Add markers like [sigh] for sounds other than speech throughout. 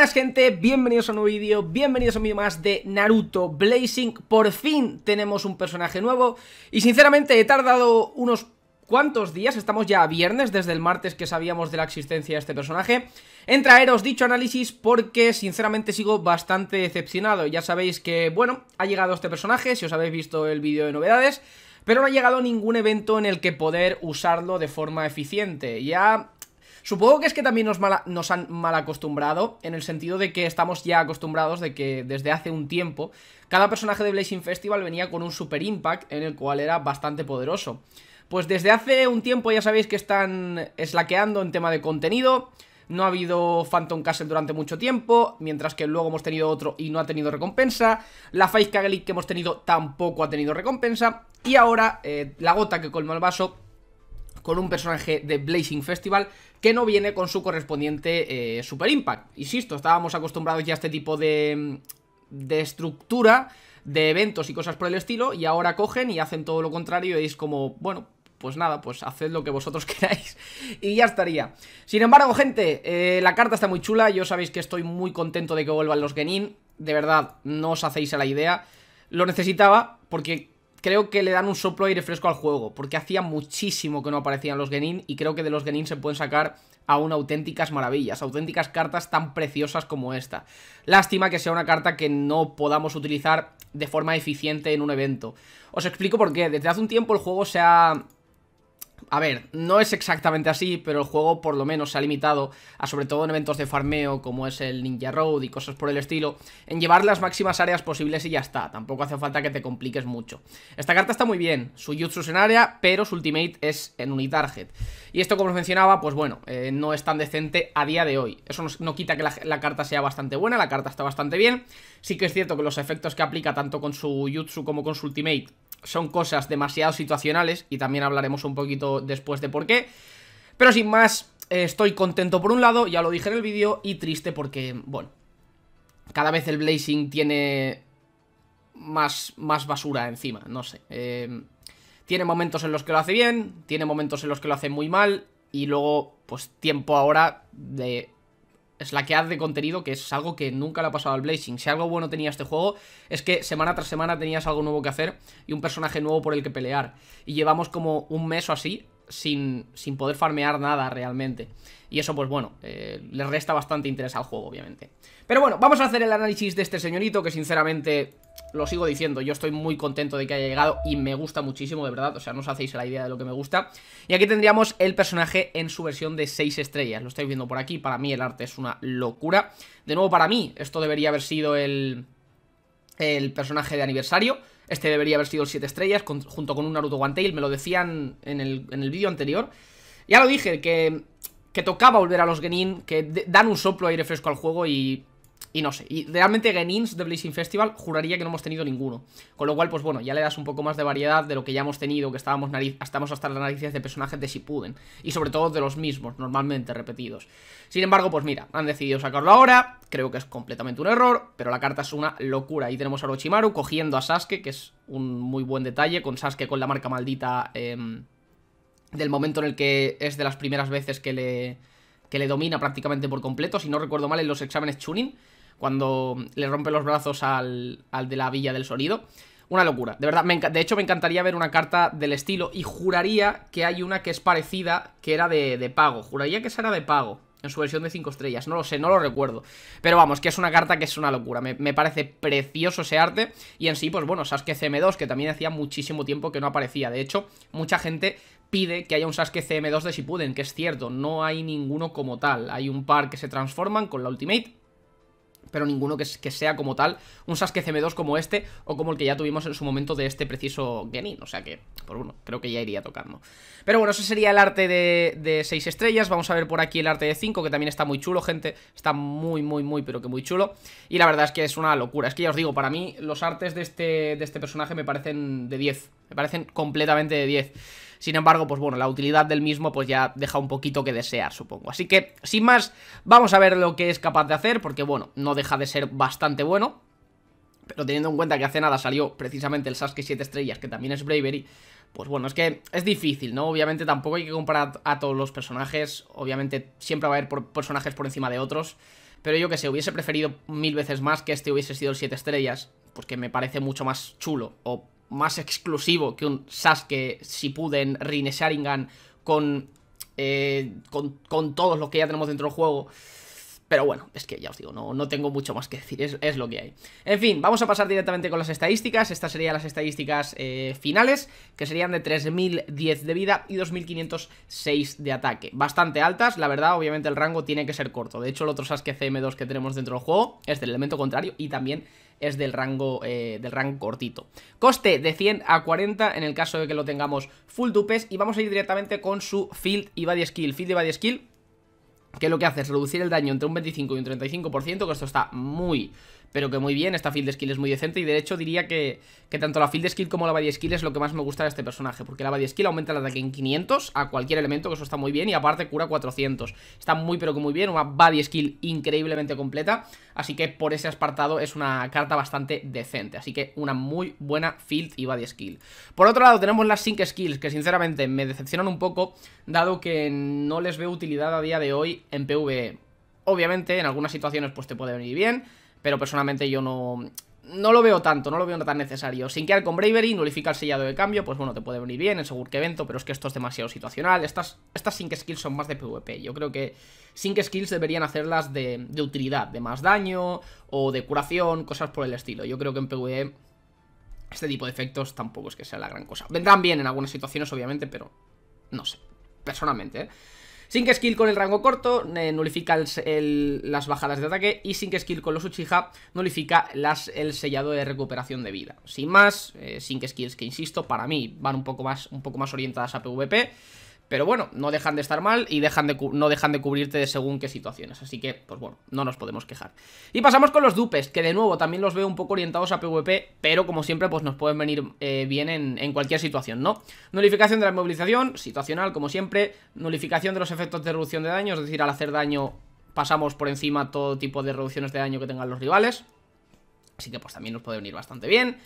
buenas gente, bienvenidos a un nuevo vídeo, bienvenidos a un vídeo más de Naruto Blazing Por fin tenemos un personaje nuevo y sinceramente he tardado unos cuantos días, estamos ya a viernes desde el martes que sabíamos de la existencia de este personaje en traeros dicho análisis porque sinceramente sigo bastante decepcionado, ya sabéis que bueno, ha llegado este personaje si os habéis visto el vídeo de novedades pero no ha llegado ningún evento en el que poder usarlo de forma eficiente, ya Supongo que es que también nos, han mal acostumbrado, en el sentido de que estamos ya acostumbrados de que desde hace un tiempo cada personaje de Blazing Festival venía con un super impact en el cual era bastante poderoso. Pues desde hace un tiempo ya sabéis que están slaqueando en tema de contenido, no ha habido Phantom Castle durante mucho tiempo, mientras que luego hemos tenido otro y no ha tenido recompensa. La Fight Kagelik que hemos tenido tampoco ha tenido recompensa. Y ahora, eh, la gota que colma el vaso con un personaje de Blazing Festival que no viene con su correspondiente eh, Super Impact. Insisto, estábamos acostumbrados ya a este tipo de, mm, de estructura de eventos y cosas por el estilo y ahora cogen y hacen todo lo contrario y es como, bueno, pues nada, pues haced lo que vosotros [laughs] queráis y ya estaría. Sin embargo, gente, eh, la carta está muy chula, yo sabéis que estoy muy contento de que vuelvan los Genin, de verdad, no os hacéis a la idea, lo necesitaba porque creo que le dan un soplo aire fresco al juego, porque hacía muchísimo que no aparecían los Genin y creo que de los Genin se pueden sacar aún auténticas maravillas, auténticas cartas tan preciosas como esta. Lástima que sea una carta que no podamos utilizar de forma eficiente en un evento. Os explico por qué. Desde hace un tiempo el juego se ha a ver, no es exactamente así, pero el juego por lo menos se ha limitado a, sobre todo en eventos de farmeo como es el Ninja Road y cosas por el estilo, en llevar las máximas áreas posibles y ya está, tampoco hace falta que te compliques mucho. Esta carta está muy bien, su jutsu es en área, pero su ultimate es en unitarget. Y esto, como os mencionaba, pues bueno, eh, no es tan decente a día de hoy. Eso no, quita que la, la, carta sea bastante buena, la carta está bastante bien. Sí que es cierto que los efectos que aplica tanto con su jutsu como con su ultimate son cosas demasiado situacionales y también hablaremos un poquito después de por qué. Pero sin más, eh, estoy contento por un lado, ya lo dije en el vídeo, y triste porque, bueno, cada vez el Blazing tiene más, más basura encima, no sé. Em, tiene momentos en los que lo hace bien, tiene momentos en los que lo hace muy mal, y luego, pues tiempo ahora de es la que haz de contenido, que es algo que nunca le ha pasado al Blazing. Si algo bueno tenía este juego, es que semana tras semana tenías algo nuevo que hacer y un personaje nuevo por el que pelear. Y llevamos como un mes o así sin, poder farmear nada realmente. Y eso, pues bueno, les eh, le resta bastante interés al juego, obviamente. Pero bueno, vamos a hacer el análisis de este señorito, que sinceramente, lo sigo diciendo, yo estoy muy contento de que haya llegado y me gusta muchísimo, de verdad. O sea, no os hacéis la idea de lo que me gusta. Y aquí tendríamos el personaje en su versión de 6 estrellas. Lo estáis viendo por aquí, para mí el arte es una locura. De nuevo, para mí, esto debería haber sido el el personaje de aniversario. Este debería haber sido el 7 estrellas junto con un Naruto One Tail, me lo decían en el, en el vídeo anterior. Ya lo dije, que, tocaba volver a los Genin, que dan un soplo aire fresco al juego y y no sé, y realmente Genins de Blazing Festival juraría que no hemos tenido ninguno. Con lo cual, pues bueno, ya le das un poco más de variedad de lo que ya hemos tenido, que estábamos, nariz, estamos hasta las narices de personajes de si Shippuden. Y sobre todo de los mismos, normalmente repetidos. Sin embargo, pues mira, han decidido sacarlo ahora, creo que es completamente un error, pero la carta es una locura. Ahí tenemos a Orochimaru cogiendo a Sasuke, que es un muy buen detalle, con Sasuke con la marca maldita em, del momento en el que es de las primeras veces que le, que le domina prácticamente por completo, si no recuerdo mal en los exámenes Chunin cuando le rompe los brazos al, de la Villa del Sonido. Una locura, de verdad, de hecho me encantaría ver una carta del estilo y juraría que hay una que es parecida, que era de, pago, juraría que esa era de pago, en su versión de 5 estrellas, no lo sé, no lo recuerdo Pero vamos, que es una carta que es una locura Me, me parece precioso ese arte Y en sí, pues bueno, Sasuke CM2 Que también hacía muchísimo tiempo que no aparecía De hecho, mucha gente pide que haya un Sasuke CM2 de Shippuden Que es cierto, no hay ninguno como tal Hay un par que se transforman con la Ultimate pero ninguno que, sea como tal un Sasuke CM2 como este o como el que ya tuvimos en su momento de este preciso Genin. O sea que, por uno, creo que ya iría tocando. Pero bueno, ese sería el arte de, 6 estrellas. Vamos a ver por aquí el arte de 5, que también está muy chulo, gente. Está muy, muy, muy, pero que muy chulo. Y la verdad es que es una locura. Es que ya os digo, para mí los artes de este, de este personaje me parecen de 10. Me parecen completamente de 10. Sin embargo, pues bueno, la utilidad del mismo pues ya deja un poquito que desear, supongo. Así que, sin más, vamos a ver lo que es capaz de hacer, porque bueno, no deja de ser bastante bueno. Pero teniendo en cuenta que hace nada salió precisamente el Sasuke 7 estrellas, que también es Bravery, pues bueno, es que es difícil, ¿no? Obviamente tampoco hay que comparar a todos los personajes, obviamente siempre va a haber por personajes por encima de otros, pero yo que sé, hubiese preferido mil veces más que este hubiese sido el 7 estrellas, porque pues me parece mucho más chulo, o más exclusivo que un Sasuke, si Rine Sharingan con, eh, con, con, todos los que ya tenemos dentro del juego. Pero bueno, es que ya os digo, no, no tengo mucho más que decir, es, lo que hay. En fin, vamos a pasar directamente con las estadísticas. Estas serían las estadísticas eh, finales, que serían de 3.010 de vida y 2.506 de ataque. Bastante altas, la verdad, obviamente el rango tiene que ser corto. De hecho, el otro Sasuke CM2 que tenemos dentro del juego es del elemento contrario y también es del rango, eh, del rango cortito. Coste de 100 a 40 en el caso de que lo tengamos full dupes y vamos a ir directamente con su Field y Body Skill. Field y Body Skill que lo que hace es reducir el daño entre un 25 y un 35%, que esto está muy, pero que muy bien, esta field skill es muy decente y de hecho diría que, que tanto la field skill como la body skill es lo que más me gusta de este personaje, porque la body skill aumenta el ataque en 500 a cualquier elemento, que eso está muy bien, y aparte cura 400, está muy pero que muy bien, una body skill increíblemente completa, así que por ese apartado es una carta bastante decente, así que una muy buena field y body skill. Por otro lado tenemos las sync skills, que sinceramente me decepcionan un poco, dado que no les veo utilidad a día de hoy en PvE. Obviamente, en algunas situaciones pues te puede venir bien, pero personalmente yo no, no lo veo tanto, no lo veo tan necesario. Sin quedar con Bravery, nulifica el sellado de cambio, pues bueno, te puede venir bien en seguro que evento, pero es que esto es demasiado situacional. Estas, estas sync skills son más de PvP. Yo creo que sync skills deberían hacerlas de, de utilidad, de más daño o de curación, cosas por el estilo. Yo creo que en PvE este tipo de efectos tampoco es que sea la gran cosa. Vendrán bien en algunas situaciones, obviamente, pero no sé, personalmente, ¿eh? que Skill con el rango corto eh, nulifica las bajadas de ataque y sin que Skill con los Uchiha nulifica las, el sellado de recuperación de vida. Sin más, eh, sin que Skills que insisto, para mí van un poco más, un poco más orientadas a PvP. Pero bueno, no dejan de estar mal y dejan de, no dejan de cubrirte de según qué situaciones. Así que, pues bueno, no nos podemos quejar. Y pasamos con los dupes, que de nuevo también los veo un poco orientados a PvP, pero como siempre, pues nos pueden venir eh, bien en, cualquier situación, ¿no? Nulificación de la movilización, situacional, como siempre. Nulificación de los efectos de reducción de daño, es decir, al hacer daño pasamos por encima todo tipo de reducciones de daño que tengan los rivales. Así que pues también nos puede venir bastante bien.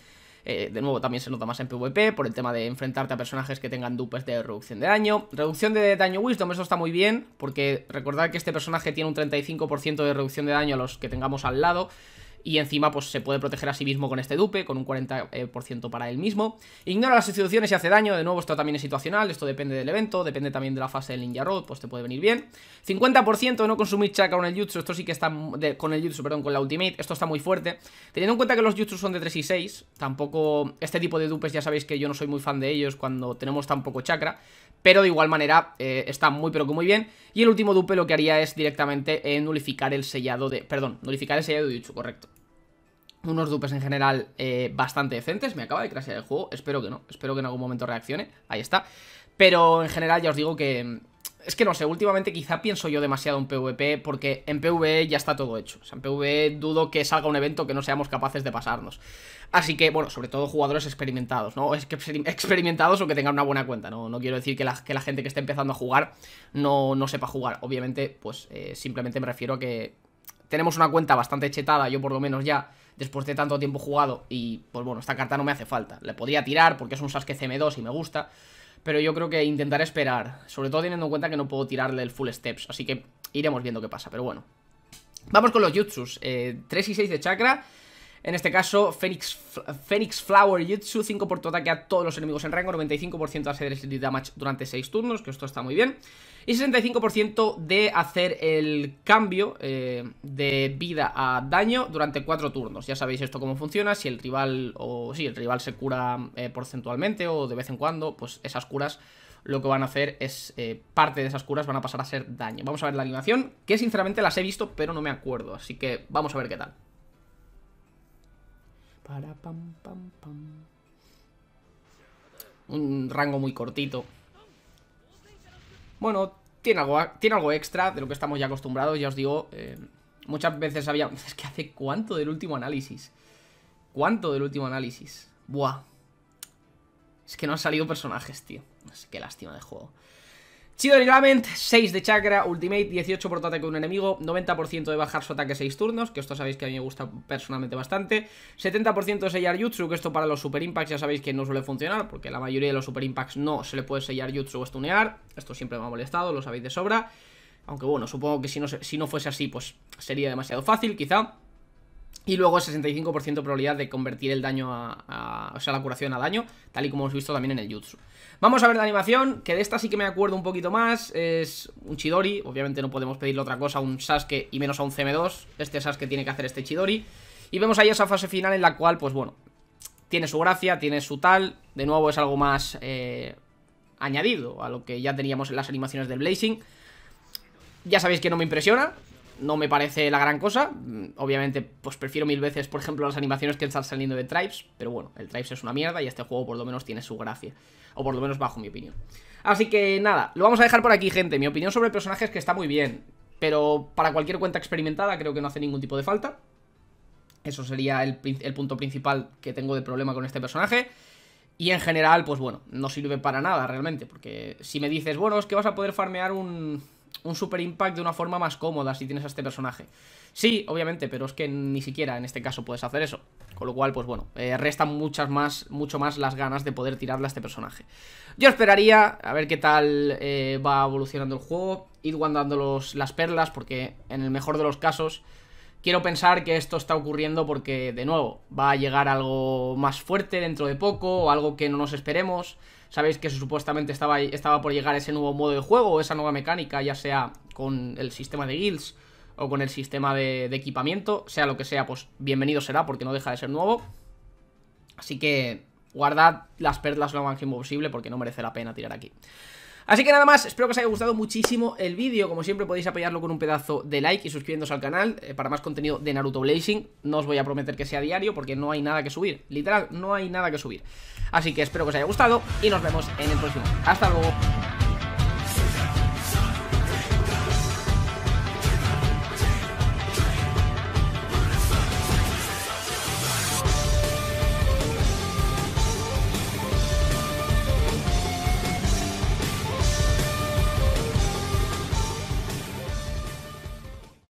Eh, de nuevo, también se nota más en PvP por el tema de enfrentarte a personajes que tengan dupes de reducción de daño. Reducción de daño Wisdom, eso está muy bien, porque recordad que este personaje tiene un 35% de reducción de daño a los que tengamos al lado y encima pues se puede proteger a sí mismo con este dupe, con un 40% para él mismo. Ignora las instituciones y hace daño, de nuevo esto también es situacional, esto depende del evento, depende también de la fase del Ninja Road, pues te puede venir bien. 50% de no consumir chakra con el Jutsu, esto sí que está, con el Jutsu, perdón, con la Ultimate, esto está muy fuerte. Teniendo en cuenta que los Jutsu son de 3 y 6, tampoco este tipo de dupes ya sabéis que yo no soy muy fan de ellos cuando tenemos tan poco chakra, pero de igual manera eh, está muy pero que muy bien. Y el último dupe lo que haría es directamente eh, nulificar el sellado de, perdón, nulificar el sellado de Jutsu, correcto unos dupes en general eh, bastante decentes. Me acaba de crashear el juego, espero que no, espero que en algún momento reaccione, ahí está. Pero en general ya os digo que... Mm, es que no sé, últimamente quizá pienso yo demasiado en PvP porque en PvE ya está todo hecho. O sea, en PvE dudo que salga un evento que no seamos capaces de pasarnos. Así que, bueno, sobre todo jugadores experimentados, ¿no? Es que [laughs] experimentados o que tengan una buena cuenta, ¿no? No quiero decir que la, que la gente que esté empezando a jugar no, no sepa jugar. Obviamente, pues eh, simplemente me refiero a que tenemos una cuenta bastante chetada, yo por lo menos ya, después de tanto tiempo jugado, y pues bueno, esta carta no me hace falta. Le podría tirar porque es un Sasuke CM2 y me gusta, pero yo creo que intentaré esperar, sobre todo teniendo en cuenta que no puedo tirarle el full steps, así que iremos viendo qué pasa, pero bueno. Vamos con los jutsus, 3 eh, y 6 de chakra, en este caso, Phoenix, Flower Jutsu, 5 por tu ataque a todos los enemigos en rango, 95% de hacer el damage durante 6 turnos, que esto está muy bien. Y 65% de hacer el cambio eh, de vida a daño durante 4 turnos. Ya sabéis esto cómo funciona, si el rival o si el rival se cura eh, porcentualmente o de vez en cuando, pues esas curas lo que van a hacer es eh, parte de esas curas van a pasar a ser daño. Vamos a ver la animación, que sinceramente las he visto pero no me acuerdo, así que vamos a ver qué tal. Para pam pam pam. Un rango muy cortito. Bueno, tiene algo, tiene algo extra de lo que estamos ya acostumbrados, ya os digo. Eh, muchas veces había... [laughs] Es que hace cuánto del último análisis. ¿Cuánto del último análisis? Buah. Es que no han salido personajes, tío. qué lástima de juego. Chido Lament, 6 de chakra, ultimate, 18 por ataque de un enemigo, 90% de bajar su ataque 6 turnos, que esto sabéis que a mí me gusta personalmente bastante, 70% de sellar Jutsu, que esto para los super impacts ya sabéis que no suele funcionar, porque la mayoría de los super impacts no se le puede sellar Jutsu o stunear, esto siempre me ha molestado, lo sabéis de sobra, aunque bueno, supongo que si no, si no fuese así, pues sería demasiado fácil, quizá. Y luego 65% de probabilidad de convertir el daño a, O sea, la curación a daño Tal y como hemos visto también en el Jutsu Vamos a ver la animación, que de esta sí que me acuerdo un poquito más Es un Chidori Obviamente no podemos pedirle otra cosa a un Sasuke Y menos a un CM2 Este Sasuke tiene que hacer este Chidori Y vemos ahí esa fase final en la cual, pues bueno Tiene su gracia, tiene su tal De nuevo es algo más eh, añadido A lo que ya teníamos en las animaciones del Blazing Ya sabéis que no me impresiona no me parece la gran cosa. Mm, obviamente, pues prefiero mil veces, por ejemplo, las animaciones que están saliendo de Tribes, pero bueno, el Tribes es una mierda y este juego por lo menos tiene su gracia, o por lo menos bajo mi opinión. Así que nada, lo vamos a dejar por aquí, gente. Mi opinión sobre personaje es que está muy bien, pero para cualquier cuenta experimentada creo que no hace ningún tipo de falta. Eso sería el, el punto principal que tengo de problema con este personaje. Y en general, pues bueno, no sirve para nada realmente, porque si me dices, bueno, es que vas a poder farmear un un super impact de una forma más cómoda si tienes a este personaje. Sí, obviamente, pero es que ni siquiera en este caso puedes hacer eso. Con lo cual, pues bueno, eh, restan muchas más, mucho más las ganas de poder tirarle a este personaje. Yo esperaría a ver qué tal eh, va evolucionando el juego, ir guardando los, las perlas, porque en el mejor de los casos quiero pensar que esto está ocurriendo porque, de nuevo, va a llegar algo más fuerte dentro de poco o algo que no nos esperemos. Sabéis que supuestamente estaba, estaba por llegar ese nuevo modo de juego o esa nueva mecánica, ya sea con el sistema de guilds o con el sistema de, equipamiento, sea lo que sea, pues bienvenido será porque no deja de ser nuevo. Así que guardad las perlas lo más posible porque no merece la pena tirar aquí. Así que nada más, espero que os haya gustado muchísimo el vídeo. Como siempre podéis apoyarlo con un pedazo de like y suscribiéndose al canal eh, para más contenido de Naruto Blazing. No os voy a prometer que sea diario porque no hay nada que subir. Literal, no hay nada que subir. Así que espero que os haya gustado y nos vemos en el próximo. Hasta luego.